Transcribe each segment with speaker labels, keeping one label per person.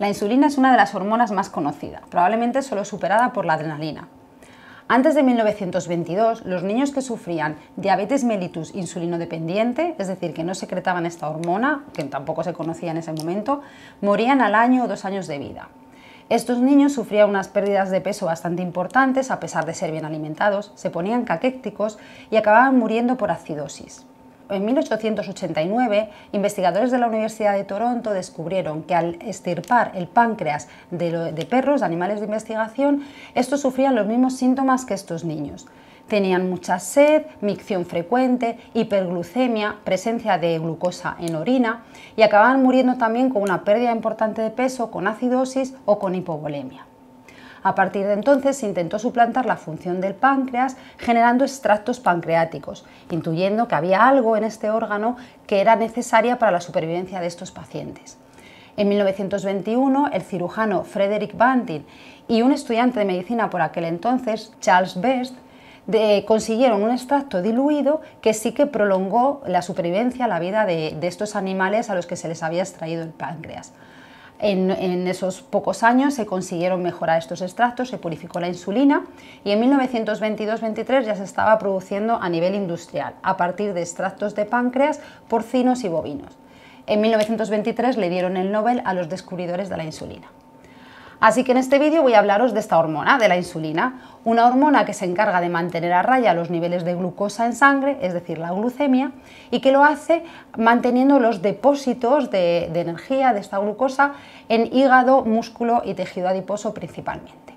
Speaker 1: La insulina es una de las hormonas más conocidas, probablemente solo superada por la adrenalina. Antes de 1922, los niños que sufrían diabetes mellitus insulinodependiente, es decir, que no secretaban esta hormona, que tampoco se conocía en ese momento, morían al año o dos años de vida. Estos niños sufrían unas pérdidas de peso bastante importantes a pesar de ser bien alimentados, se ponían caquécticos y acababan muriendo por acidosis en 1889, investigadores de la Universidad de Toronto descubrieron que al estirpar el páncreas de, perros, animales de investigación, estos sufrían los mismos síntomas que estos niños. Tenían mucha sed, micción frecuente, hiperglucemia, presencia de glucosa en orina y acababan muriendo también con una pérdida importante de peso, con acidosis o con hipovolemia. A partir de entonces se intentó suplantar la función del páncreas generando extractos pancreáticos, intuyendo que había algo en este órgano que era necesaria para la supervivencia de estos pacientes. En 1921, el cirujano Frederick Banting y un estudiante de medicina por aquel entonces, Charles Best, consiguieron un extracto diluido que sí que prolongó la supervivencia, la vida de estos animales a los que se les había extraído el páncreas. En, esos pocos años se consiguieron mejorar estos extractos, se purificó la insulina y en 1922-23 ya se estaba produciendo a nivel industrial, a partir de extractos de páncreas, porcinos y bovinos. En 1923 le dieron el Nobel a los descubridores de la insulina. Así que en este vídeo voy a hablaros de esta hormona, de la insulina, una hormona que se encarga de mantener a raya los niveles de glucosa en sangre, es decir, la glucemia, y que lo hace manteniendo los depósitos de, energía de esta glucosa en hígado, músculo y tejido adiposo principalmente.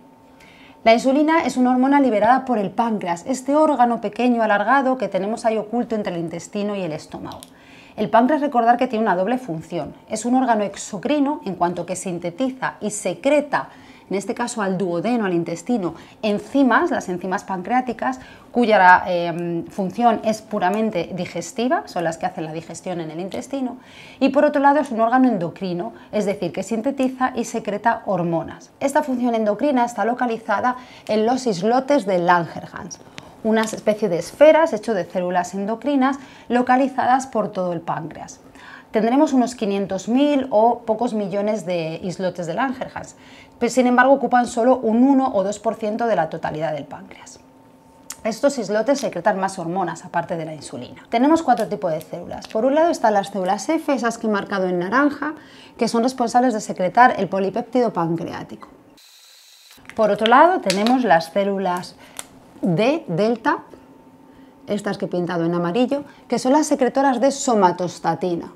Speaker 1: La insulina es una hormona liberada por el páncreas, este órgano pequeño alargado que tenemos ahí oculto entre el intestino y el estómago. El páncreas, recordar que tiene una doble función. Es un órgano exocrino en cuanto que sintetiza y secreta en este caso al duodeno, al intestino, enzimas, las enzimas pancreáticas, cuya em, función es puramente digestiva, son las que hacen la digestión en el intestino, y por otro lado es un órgano endocrino, es decir, que sintetiza y secreta hormonas. Esta función endocrina está localizada en los islotes de Langerhans una especie de esferas hecho de células endocrinas localizadas por todo el páncreas. Tendremos unos 500.000 o pocos millones de islotes de Langerhans, pero sin embargo ocupan solo un 1 o 2% de la totalidad del páncreas. Estos islotes secretan más hormonas, aparte de la insulina. Tenemos cuatro tipos de células. Por un lado están las células F, esas que he marcado en naranja, que son responsables de secretar el polipéptido pancreático. Por otro lado tenemos las células de delta, estas que he pintado en amarillo, que son las secretoras de somatostatina.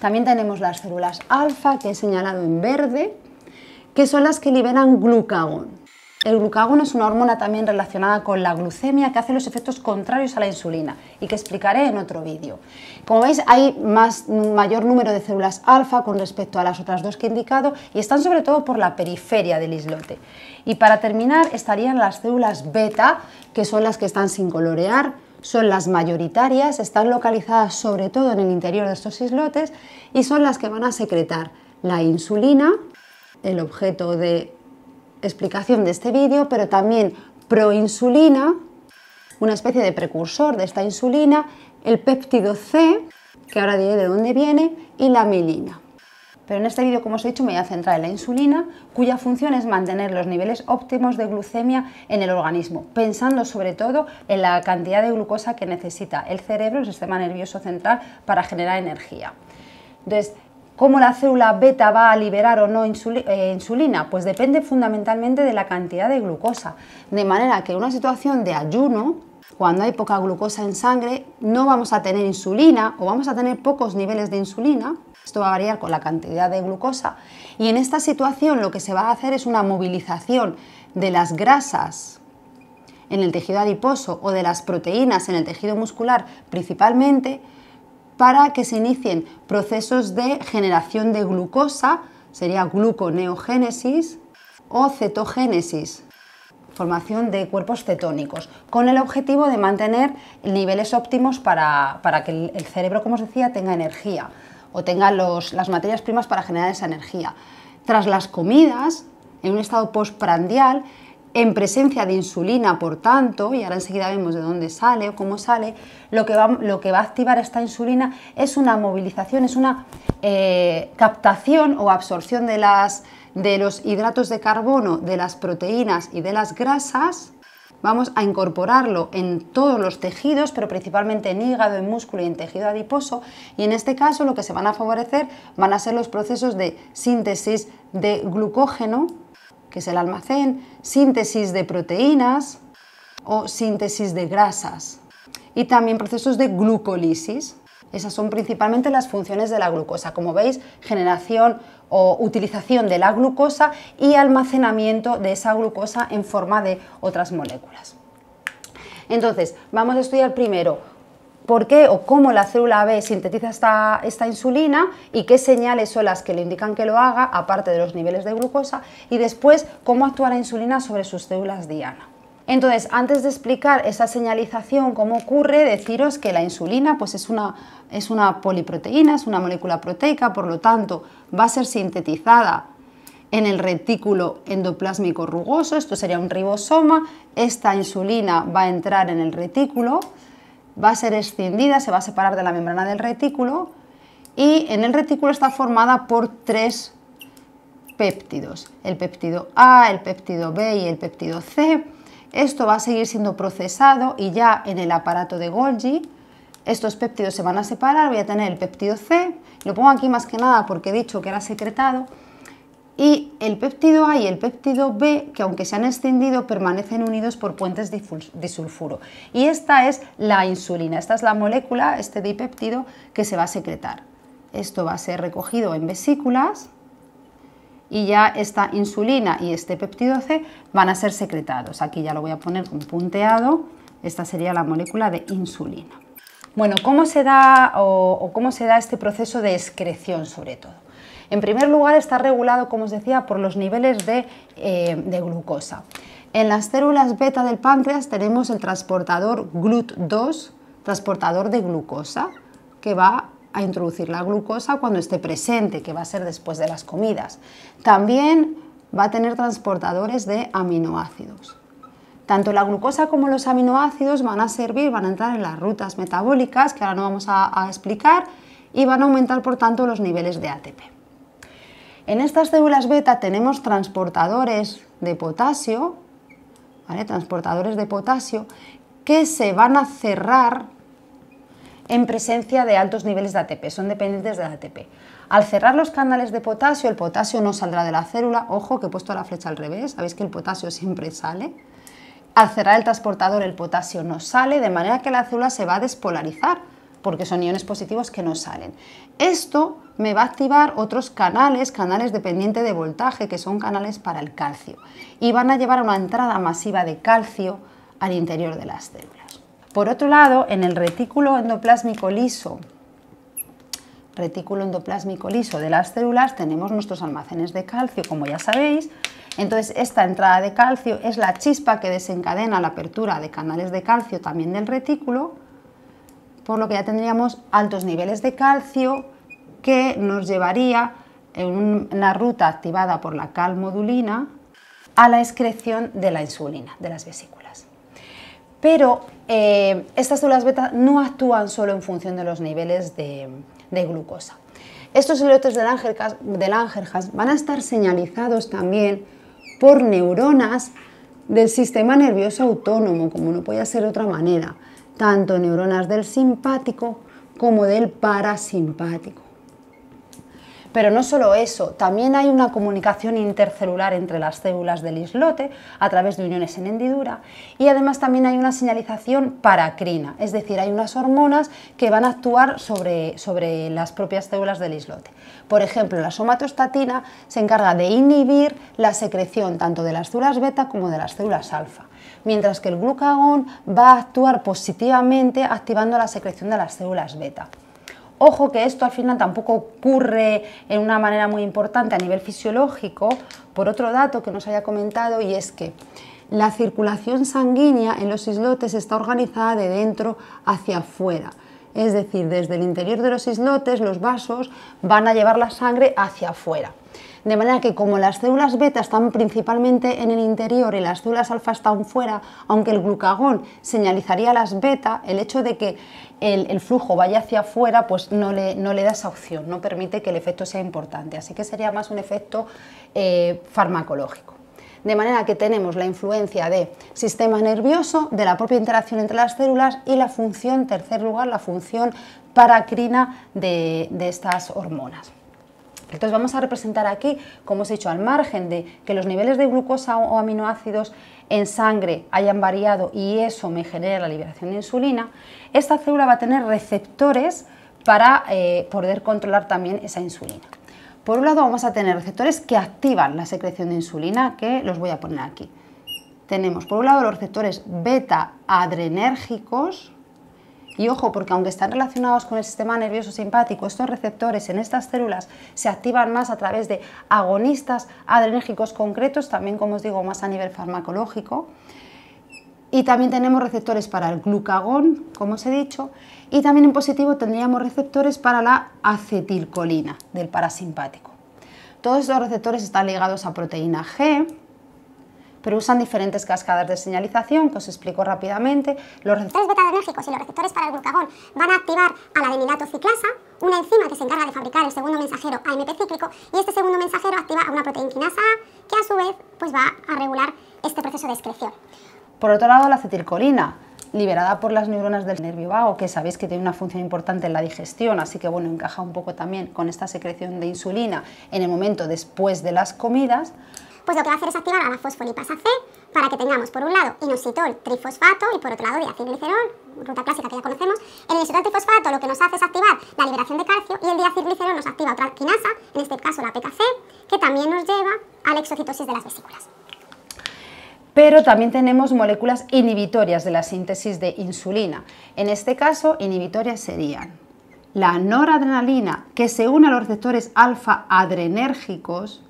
Speaker 1: También tenemos las células alfa, que he señalado en verde, que son las que liberan glucagón. El glucagón es una hormona también relacionada con la glucemia que hace los efectos contrarios a la insulina y que explicaré en otro vídeo. Como veis hay más, mayor número de células alfa con respecto a las otras dos que he indicado y están sobre todo por la periferia del islote. Y para terminar estarían las células beta, que son las que están sin colorear, son las mayoritarias, están localizadas sobre todo en el interior de estos islotes y son las que van a secretar la insulina, el objeto de explicación de este vídeo, pero también proinsulina, una especie de precursor de esta insulina, el péptido C, que ahora diré de dónde viene, y la melina. Pero en este vídeo, como os he dicho, me voy a centrar en la insulina, cuya función es mantener los niveles óptimos de glucemia en el organismo, pensando sobre todo en la cantidad de glucosa que necesita el cerebro, el sistema nervioso central, para generar energía. ¿Cómo la célula beta va a liberar o no eh, insulina? Pues depende fundamentalmente de la cantidad de glucosa. De manera que en una situación de ayuno, cuando hay poca glucosa en sangre, no vamos a tener insulina o vamos a tener pocos niveles de insulina. Esto va a variar con la cantidad de glucosa. Y en esta situación lo que se va a hacer es una movilización de las grasas en el tejido adiposo o de las proteínas en el tejido muscular principalmente para que se inicien procesos de generación de glucosa, sería gluconeogénesis, o cetogénesis, formación de cuerpos cetónicos, con el objetivo de mantener niveles óptimos para, que el, cerebro, como os decía, tenga energía o tenga las materias primas para generar esa energía. Tras las comidas, en un estado postprandial, en presencia de insulina, por tanto, y ahora enseguida vemos de dónde sale o cómo sale, lo que va, a activar esta insulina es una movilización, es una eh, captación o absorción de, de los hidratos de carbono, de las proteínas y de las grasas. Vamos a incorporarlo en todos los tejidos, pero principalmente en hígado, en músculo y en tejido adiposo. Y en este caso lo que se van a favorecer van a ser los procesos de síntesis de glucógeno que es el almacén, síntesis de proteínas o síntesis de grasas. Y también procesos de glucolisis. Esas son principalmente las funciones de la glucosa. Como veis, generación o utilización de la glucosa y almacenamiento de esa glucosa en forma de otras moléculas. Entonces, vamos a estudiar primero por qué o cómo la célula B sintetiza esta, insulina y qué señales son las que le indican que lo haga, aparte de los niveles de glucosa, y después cómo actúa la insulina sobre sus células diana. Entonces, antes de explicar esa señalización, cómo ocurre, deciros que la insulina pues es, una, es una poliproteína, es una molécula proteica, por lo tanto, va a ser sintetizada en el retículo endoplásmico rugoso, esto sería un ribosoma, esta insulina va a entrar en el retículo, va a ser escindida, se va a separar de la membrana del retículo y en el retículo está formada por tres péptidos, el péptido A, el péptido B y el péptido C. Esto va a seguir siendo procesado y ya en el aparato de Golgi estos péptidos se van a separar, voy a tener el péptido C, lo pongo aquí más que nada porque he dicho que era secretado, y el péptido A y el péptido B, que aunque se han extendido, permanecen unidos por puentes disulfuro. Y esta es la insulina, esta es la molécula, este dipeptido, que se va a secretar. Esto va a ser recogido en vesículas y ya esta insulina y este péptido C van a ser secretados. Aquí ya lo voy a poner con punteado, esta sería la molécula de insulina. Bueno, ¿cómo se da, o cómo se da este proceso de excreción sobre todo? En primer lugar, está regulado, como os decía, por los niveles de, eh, glucosa. En las células beta del páncreas tenemos el transportador GLUT2, transportador de glucosa, que va a introducir la glucosa cuando esté presente, que va a ser después de las comidas. También va a tener transportadores de aminoácidos. Tanto la glucosa como los aminoácidos van a servir, van a entrar en las rutas metabólicas, que ahora no vamos a explicar, y van a aumentar por tanto los niveles de ATP. En estas células beta tenemos transportadores de potasio, transportadores de potasio, que se van a cerrar en presencia de altos niveles de ATP, son dependientes de ATP. Al cerrar los canales de potasio, el potasio no saldrá de la célula, ojo que he puesto la flecha al revés, sabéis que el potasio siempre sale. Al cerrar el transportador el potasio no sale, de manera que la célula se va a despolarizar, porque son iones positivos que no salen. Esto me va a activar otros canales, canales dependientes de voltaje, que son canales para el calcio, y van a llevar una entrada masiva de calcio al interior de las células. Por otro lado, en el retículo endoplásmico liso, retículo endoplásmico liso de las células, tenemos nuestros almacenes de calcio, como ya sabéis, entonces, esta entrada de calcio es la chispa que desencadena la apertura de canales de calcio también del retículo por lo que ya tendríamos altos niveles de calcio que nos llevaría en una ruta activada por la calmodulina a la excreción de la insulina, de las vesículas. Pero eh, estas células beta no actúan solo en función de los niveles de, glucosa. Estos islotes de Langerhans, van a estar señalizados también por neuronas del sistema nervioso autónomo, como no podía ser de otra manera, tanto neuronas del simpático como del parasimpático. Pero no solo eso, también hay una comunicación intercelular entre las células del islote a través de uniones en hendidura y además también hay una señalización paracrina, es decir, hay unas hormonas que van a actuar sobre, sobre las propias células del islote. Por ejemplo, la somatostatina se encarga de inhibir la secreción tanto de las células beta como de las células alfa mientras que el glucagón va a actuar positivamente activando la secreción de las células beta. Ojo que esto al final tampoco ocurre en una manera muy importante a nivel fisiológico por otro dato que nos haya comentado y es que la circulación sanguínea en los islotes está organizada de dentro hacia afuera. Es decir, desde el interior de los islotes los vasos van a llevar la sangre hacia afuera. De manera que como las células beta están principalmente en el interior y las células alfa están fuera, aunque el glucagón señalizaría las beta, el hecho de que el, flujo vaya hacia afuera pues no le, da esa opción, no permite que el efecto sea importante. Así que sería más un efecto eh, farmacológico. De manera que tenemos la influencia de sistema nervioso, de la propia interacción entre las células y la función, en tercer lugar, la función paracrina de estas hormonas. Entonces vamos a representar aquí, como os he dicho, al margen de que los niveles de glucosa o aminoácidos en sangre hayan variado y eso me genera la liberación de insulina, esta célula va a tener receptores para eh, poder controlar también esa insulina. Por un lado vamos a tener receptores que activan la secreción de insulina, que los voy a poner aquí. Tenemos por un lado los receptores beta adrenérgicos, y ojo, porque aunque están relacionados con el sistema nervioso simpático, estos receptores en estas células se activan más a través de agonistas adrenérgicos concretos, también como os digo, más a nivel farmacológico. Y también tenemos receptores para el glucagón, como os he dicho, y también en positivo tendríamos receptores para la acetilcolina del parasimpático. Todos estos receptores están ligados a proteína G, pero usan diferentes cascadas de señalización que os explico rápidamente. Los receptores beta-adrenérgicos y los receptores para el glucagón van a activar a la ciclasa, una enzima que se encarga de fabricar el segundo mensajero AMP cíclico, y este segundo mensajero activa a una proteína A, que a su vez pues, va a regular este proceso de excreción. Por otro lado, la acetilcolina, liberada por las neuronas del nervio vago, que sabéis que tiene una función importante en la digestión, así que bueno, encaja un poco también con esta secreción de insulina en el momento después de las comidas pues lo que va a hacer es activar a la fosfolipasa C para que tengamos por un lado inositol trifosfato y por otro lado diacilglicerol, ruta clásica que ya conocemos. El inositol trifosfato lo que nos hace es activar la liberación de calcio y el diacilglicerol nos activa otra quinasa, en este caso la PKC, que también nos lleva a la exocitosis de las vesículas pero también tenemos moléculas inhibitorias de la síntesis de insulina. En este caso, inhibitorias serían la noradrenalina, que se une a los receptores alfa-adrenérgicos,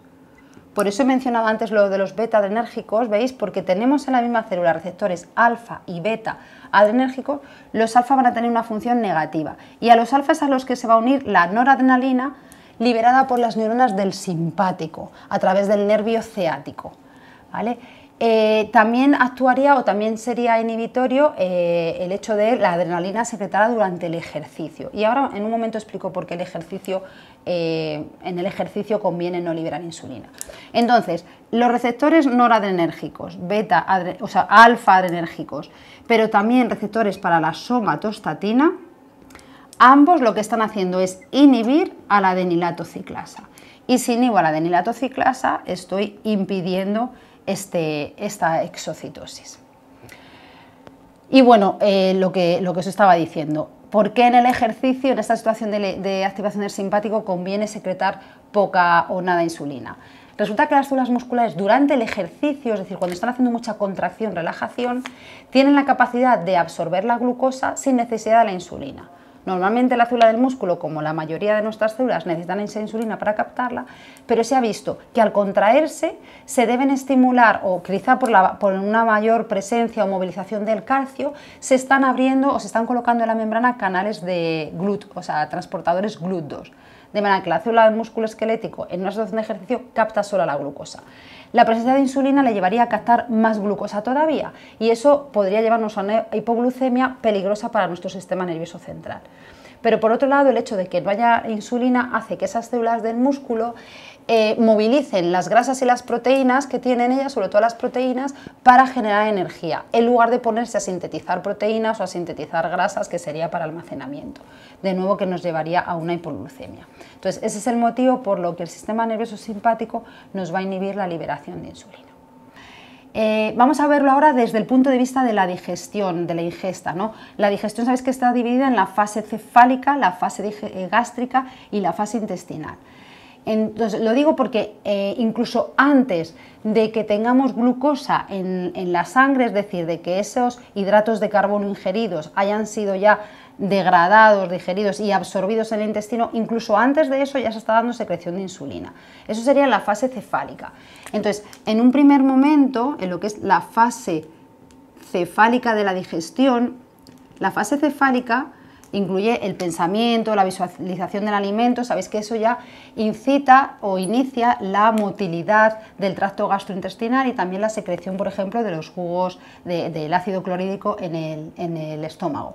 Speaker 1: por eso he mencionado antes lo de los beta adrenérgicos, ¿veis? Porque tenemos en la misma célula receptores alfa y beta adrenérgicos, los alfa van a tener una función negativa. Y a los alfas a los que se va a unir la noradrenalina liberada por las neuronas del simpático a través del nervio ceático, ¿Vale? Eh, también actuaría o también sería inhibitorio eh, el hecho de la adrenalina secretada durante el ejercicio. Y ahora en un momento explico por qué el ejercicio, eh, en el ejercicio conviene no liberar insulina. Entonces, los receptores noradrenérgicos, beta, o sea, alfa adrenérgicos, pero también receptores para la somatostatina, ambos lo que están haciendo es inhibir a la adenilatociclasa. Y si inhibo a la adenilatociclasa, estoy impidiendo este, esta exocitosis. Y bueno, eh, lo, que, os estaba diciendo, ¿por qué en el ejercicio, en esta situación de, de activación del simpático, conviene secretar poca o nada insulina? Resulta que las células musculares durante el ejercicio, es decir, cuando están haciendo mucha contracción, relajación, tienen la capacidad de absorber la glucosa sin necesidad de la insulina. Normalmente la célula del músculo, como la mayoría de nuestras células, necesitan insulina para captarla, pero se ha visto que al contraerse se deben estimular, o quizá por, por una mayor presencia o movilización del calcio, se están abriendo o se están colocando en la membrana canales de GLUT, o sea, transportadores GLUT2. De manera que la célula del músculo esquelético en una situación de ejercicio capta solo la glucosa. La presencia de insulina le llevaría a captar más glucosa todavía y eso podría llevarnos a una hipoglucemia peligrosa para nuestro sistema nervioso central. Pero por otro lado, el hecho de que no haya insulina hace que esas células del músculo eh, movilicen las grasas y las proteínas que tienen ellas, sobre todo las proteínas, para generar energía, en lugar de ponerse a sintetizar proteínas o a sintetizar grasas, que sería para almacenamiento. De nuevo, que nos llevaría a una hipoglucemia. Entonces, ese es el motivo por lo que el sistema nervioso simpático nos va a inhibir la liberación de insulina. Eh, vamos a verlo ahora desde el punto de vista de la digestión, de la ingesta. La digestión, sabéis que está dividida en la fase cefálica, la fase eh, gástrica y la fase intestinal. Entonces, lo digo porque eh, incluso antes de que tengamos glucosa en, la sangre, es decir, de que esos hidratos de carbono ingeridos hayan sido ya degradados, digeridos y absorbidos en el intestino, incluso antes de eso ya se está dando secreción de insulina. Eso sería la fase cefálica. Entonces, en un primer momento, en lo que es la fase cefálica de la digestión, la fase cefálica incluye el pensamiento, la visualización del alimento, sabéis que eso ya incita o inicia la motilidad del tracto gastrointestinal y también la secreción, por ejemplo, de los jugos del ácido clorhídrico en el, en el estómago.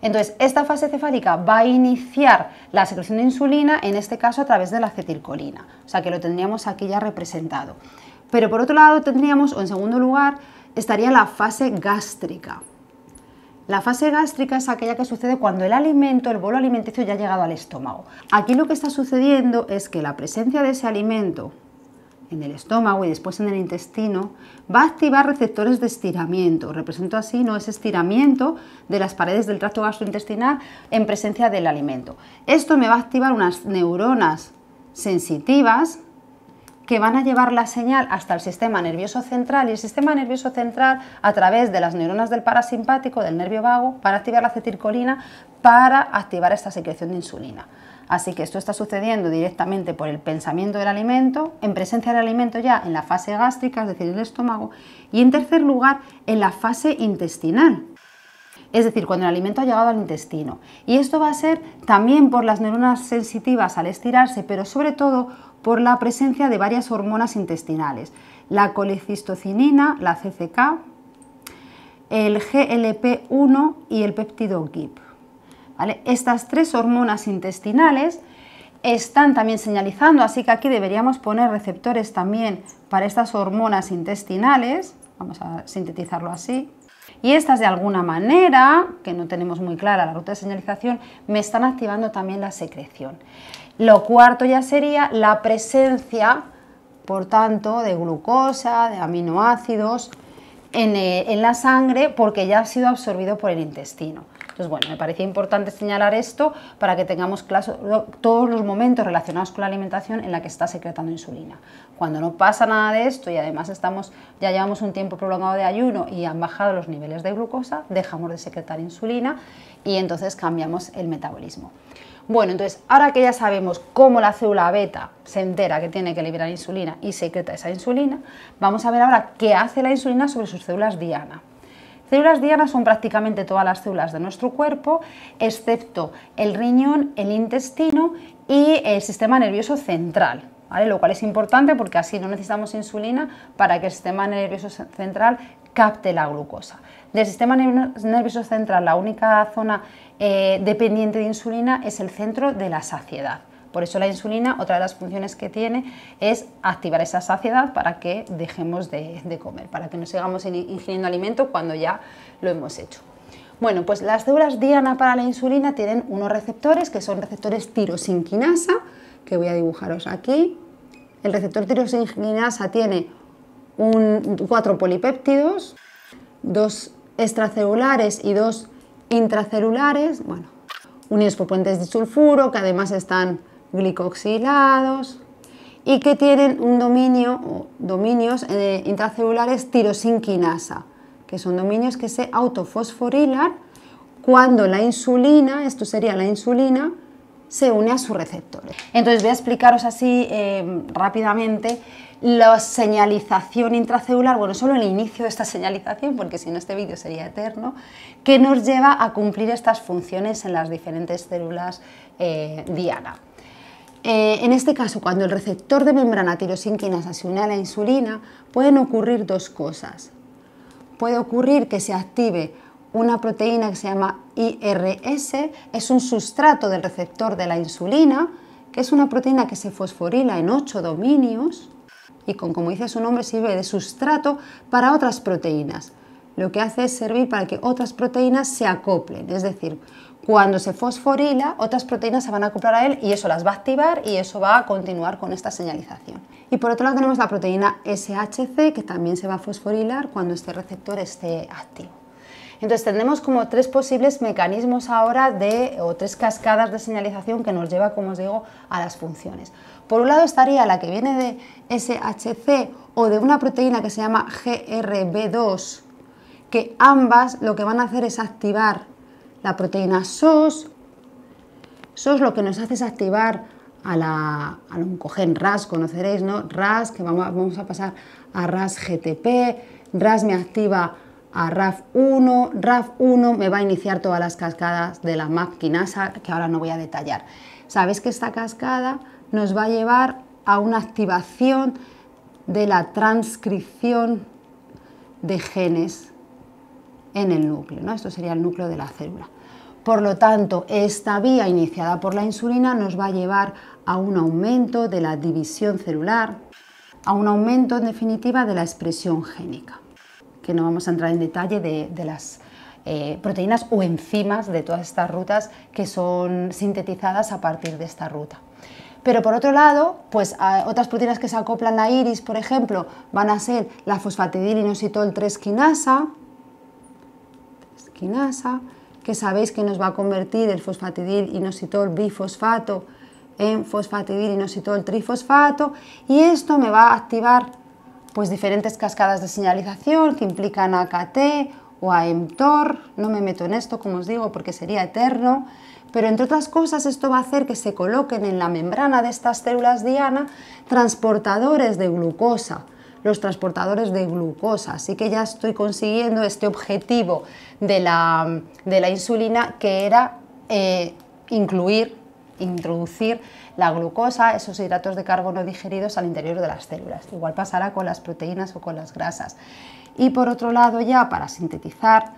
Speaker 1: Entonces, esta fase cefálica va a iniciar la secreción de insulina, en este caso a través de la acetilcolina, o sea que lo tendríamos aquí ya representado. Pero por otro lado tendríamos, o en segundo lugar, estaría la fase gástrica. La fase gástrica es aquella que sucede cuando el alimento, el bolo alimenticio ya ha llegado al estómago. Aquí lo que está sucediendo es que la presencia de ese alimento en el estómago y después en el intestino, va a activar receptores de estiramiento. Represento así, no es estiramiento de las paredes del tracto gastrointestinal en presencia del alimento. Esto me va a activar unas neuronas sensitivas que van a llevar la señal hasta el sistema nervioso central y el sistema nervioso central a través de las neuronas del parasimpático, del nervio vago, para activar la acetilcolina, para activar esta secreción de insulina. Así que esto está sucediendo directamente por el pensamiento del alimento, en presencia del alimento ya en la fase gástrica, es decir, el estómago, y en tercer lugar en la fase intestinal. Es decir, cuando el alimento ha llegado al intestino. Y esto va a ser también por las neuronas sensitivas al estirarse, pero sobre todo por la presencia de varias hormonas intestinales, la colecistocinina, la CCK, el GLP-1 y el péptido GIP. Estas tres hormonas intestinales están también señalizando, así que aquí deberíamos poner receptores también para estas hormonas intestinales, vamos a sintetizarlo así, y estas de alguna manera, que no tenemos muy clara la ruta de señalización, me están activando también la secreción. Lo cuarto ya sería la presencia, por tanto, de glucosa, de aminoácidos eh, en, la sangre porque ya ha sido absorbido por el intestino. Entonces, bueno, me parece importante señalar esto para que tengamos claro todos los momentos relacionados con la alimentación en la que está secretando insulina. Cuando no pasa nada de esto y además estamos, ya llevamos un tiempo prolongado de ayuno y han bajado los niveles de glucosa, dejamos de secretar insulina y entonces cambiamos el metabolismo. Bueno, entonces, ahora que ya sabemos cómo la célula beta se entera que tiene que liberar insulina y secreta esa insulina, vamos a ver ahora qué hace la insulina sobre sus células diana. Células diana son prácticamente todas las células de nuestro cuerpo, excepto el riñón, el intestino y el sistema nervioso central. Lo cual es importante porque así no necesitamos insulina para que el sistema nervioso central capte la glucosa. Del sistema nervioso central, la única zona eh, dependiente de insulina es el centro de la saciedad. Por eso la insulina, otra de las funciones que tiene es activar esa saciedad para que dejemos de, comer, para que no sigamos ingiriendo alimento cuando ya lo hemos hecho. Bueno, pues las células diana para la insulina tienen unos receptores que son receptores tirosinquinasa, que voy a dibujaros aquí. El receptor tirosinquinasa tiene cuatro polipéptidos, dos extracelulares y dos intracelulares, bueno, unidos por puentes de sulfuro, que además están glicoxilados y que tienen un dominio o dominios eh, intracelulares tirosinquinasa, que son dominios que se autofosforilan cuando la insulina, esto sería la insulina, se une a su receptor. Entonces voy a explicaros así eh, rápidamente la señalización intracelular, bueno, solo el inicio de esta señalización, porque si no este vídeo sería eterno, que nos lleva a cumplir estas funciones en las diferentes células eh, diana. Eh, en este caso, cuando el receptor de membrana tirosinquinasa se une a la insulina, pueden ocurrir dos cosas. Puede ocurrir que se active una proteína que se llama IRS, es un sustrato del receptor de la insulina, que es una proteína que se fosforila en ocho dominios y con, como dice su nombre sirve de sustrato para otras proteínas. Lo que hace es servir para que otras proteínas se acoplen, es decir, cuando se fosforila, otras proteínas se van a acoplar a él y eso las va a activar y eso va a continuar con esta señalización. Y por otro lado tenemos la proteína SHC que también se va a fosforilar cuando este receptor esté activo. Entonces tendremos como tres posibles mecanismos ahora de, o tres cascadas de señalización que nos lleva, como os digo, a las funciones. Por un lado estaría la que viene de SHC o de una proteína que se llama GRB2, que ambas lo que van a hacer es activar la proteína SOS. SOS lo que nos hace es activar a la, al RAS, conoceréis, ¿no? RAS, que vamos a pasar a RAS GTP, RAS me activa a RAF1. RAF1 me va a iniciar todas las cascadas de la MAP que ahora no voy a detallar. Sabéis que esta cascada nos va a llevar a una activación de la transcripción de genes en el núcleo. ¿no? Esto sería el núcleo de la célula. Por lo tanto, esta vía iniciada por la insulina nos va a llevar a un aumento de la división celular, a un aumento en definitiva de la expresión génica que no vamos a entrar en detalle de, las eh, proteínas o enzimas de todas estas rutas que son sintetizadas a partir de esta ruta. Pero por otro lado, pues otras proteínas que se acoplan a iris, por ejemplo, van a ser la fosfatidilinositol 3 quinasa, quinasa, que sabéis que nos va a convertir el fosfatidilinositol bifosfato en fosfatidilinositol trifosfato y esto me va a activar pues diferentes cascadas de señalización que implican a AKT o a mTOR, no me meto en esto como os digo porque sería eterno, pero entre otras cosas esto va a hacer que se coloquen en la membrana de estas células diana transportadores de glucosa, los transportadores de glucosa, así que ya estoy consiguiendo este objetivo de la, insulina que era eh, incluir, introducir la glucosa, esos hidratos de carbono digeridos al interior de las células. Igual pasará con las proteínas o con las grasas. Y por otro lado, ya para sintetizar,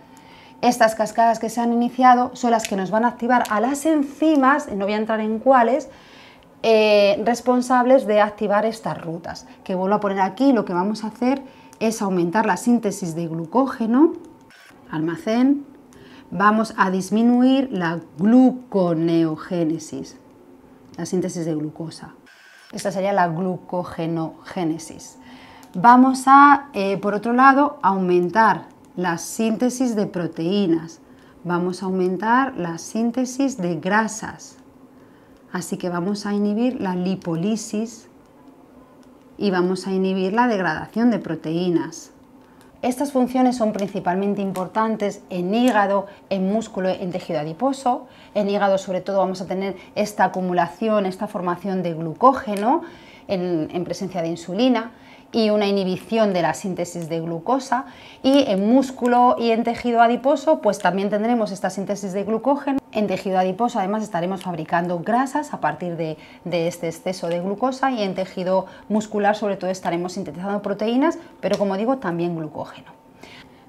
Speaker 1: estas cascadas que se han iniciado son las que nos van a activar a las enzimas, no voy a entrar en cuáles, eh, responsables de activar estas rutas. Que vuelvo a poner aquí, lo que vamos a hacer es aumentar la síntesis de glucógeno, almacén, vamos a disminuir la gluconeogénesis la síntesis de glucosa. Esta sería la glucogenogénesis. Vamos a, eh, por otro lado, aumentar la síntesis de proteínas. Vamos a aumentar la síntesis de grasas. Así que vamos a inhibir la lipolisis y vamos a inhibir la degradación de proteínas. Estas funciones son principalmente importantes en hígado, en músculo, en tejido adiposo. En hígado sobre todo vamos a tener esta acumulación, esta formación de glucógeno en, en presencia de insulina y una inhibición de la síntesis de glucosa y en músculo y en tejido adiposo pues también tendremos esta síntesis de glucógeno. En tejido adiposo además estaremos fabricando grasas a partir de, de este exceso de glucosa y en tejido muscular sobre todo estaremos sintetizando proteínas pero como digo también glucógeno.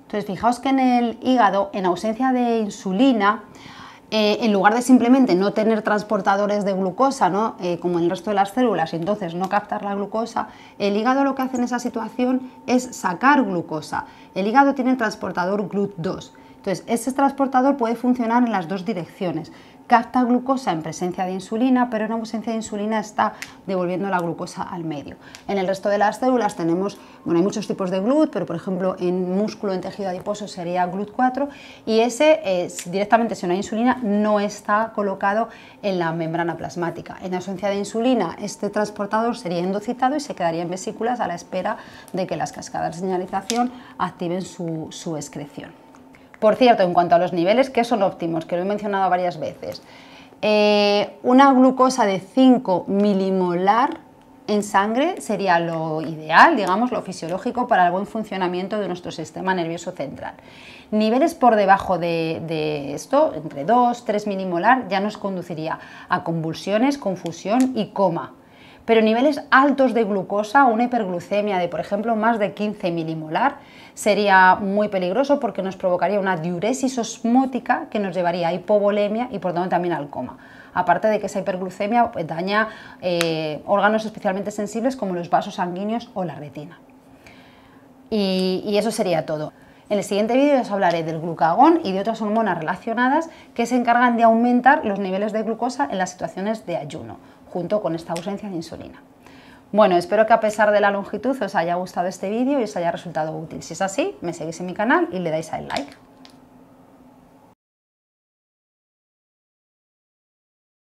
Speaker 1: Entonces fijaos que en el hígado en ausencia de insulina eh, en lugar de simplemente no tener transportadores de glucosa, eh, como en el resto de las células, y entonces no captar la glucosa, el hígado lo que hace en esa situación es sacar glucosa. El hígado tiene el transportador GLUT2. Entonces, ese transportador puede funcionar en las dos direcciones capta glucosa en presencia de insulina, pero en ausencia de insulina está devolviendo la glucosa al medio. En el resto de las células tenemos, bueno, hay muchos tipos de GLUT, pero por ejemplo en músculo, en tejido adiposo sería GLUT4 y ese directamente si no hay insulina no está colocado en la membrana plasmática. En ausencia de insulina este transportador sería endocitado y se quedaría en vesículas a la espera de que las cascadas de señalización activen su excreción. Por cierto, en cuanto a los niveles que son óptimos, que lo he mencionado varias veces, eh, una glucosa de 5 milimolar en sangre sería lo ideal, digamos, lo fisiológico para el buen funcionamiento de nuestro sistema nervioso central. Niveles por debajo de, de esto, entre 2, 3 milimolar, ya nos conduciría a convulsiones, confusión y coma pero niveles altos de glucosa una hiperglucemia de, por ejemplo, más de 15 milimolar sería muy peligroso porque nos provocaría una diuresis osmótica que nos llevaría a hipovolemia y por tanto también al coma. Aparte de que esa hiperglucemia pues, daña eh, órganos especialmente sensibles como los vasos sanguíneos o la retina. y, y eso sería todo. En el siguiente vídeo os hablaré del glucagón y de otras hormonas relacionadas que se encargan de aumentar los niveles de glucosa en las situaciones de ayuno junto con esta ausencia de insulina. Bueno, espero que a pesar de la longitud os haya gustado este vídeo y os haya resultado útil. Si es así, me seguís en mi canal y le dais al like.